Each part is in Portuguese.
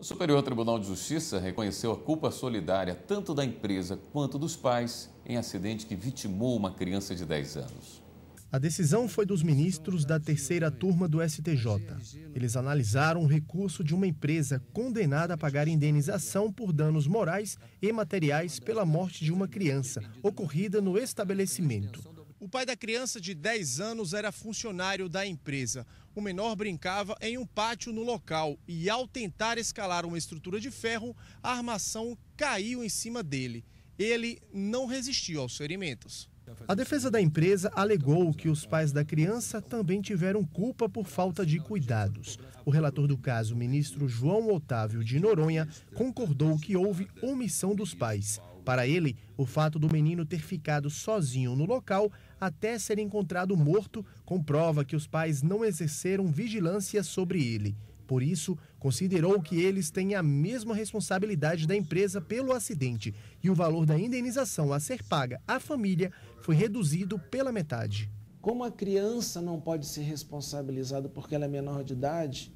O Superior Tribunal de Justiça reconheceu a culpa solidária tanto da empresa quanto dos pais em acidente que vitimou uma criança de 10 anos. A decisão foi dos ministros da terceira turma do STJ. Eles analisaram o recurso de uma empresa condenada a pagar indenização por danos morais e materiais pela morte de uma criança ocorrida no estabelecimento. O pai da criança de 10 anos era funcionário da empresa. O menor brincava em um pátio no local e, ao tentar escalar uma estrutura de ferro, a armação caiu em cima dele. Ele não resistiu aos ferimentos. A defesa da empresa alegou que os pais da criança também tiveram culpa por falta de cuidados. O relator do caso, ministro João Otávio de Noronha, concordou que houve omissão dos pais para ele, o fato do menino ter ficado sozinho no local até ser encontrado morto comprova que os pais não exerceram vigilância sobre ele. Por isso, considerou que eles têm a mesma responsabilidade da empresa pelo acidente e o valor da indenização a ser paga à família foi reduzido pela metade. Como a criança não pode ser responsabilizada porque ela é menor de idade,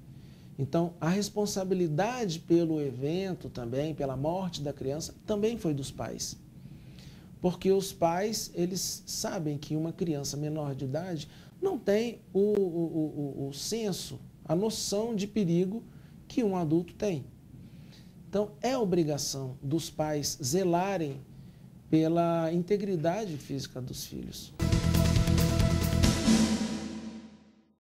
então, a responsabilidade pelo evento também, pela morte da criança, também foi dos pais. Porque os pais, eles sabem que uma criança menor de idade não tem o, o, o, o senso, a noção de perigo que um adulto tem. Então, é obrigação dos pais zelarem pela integridade física dos filhos.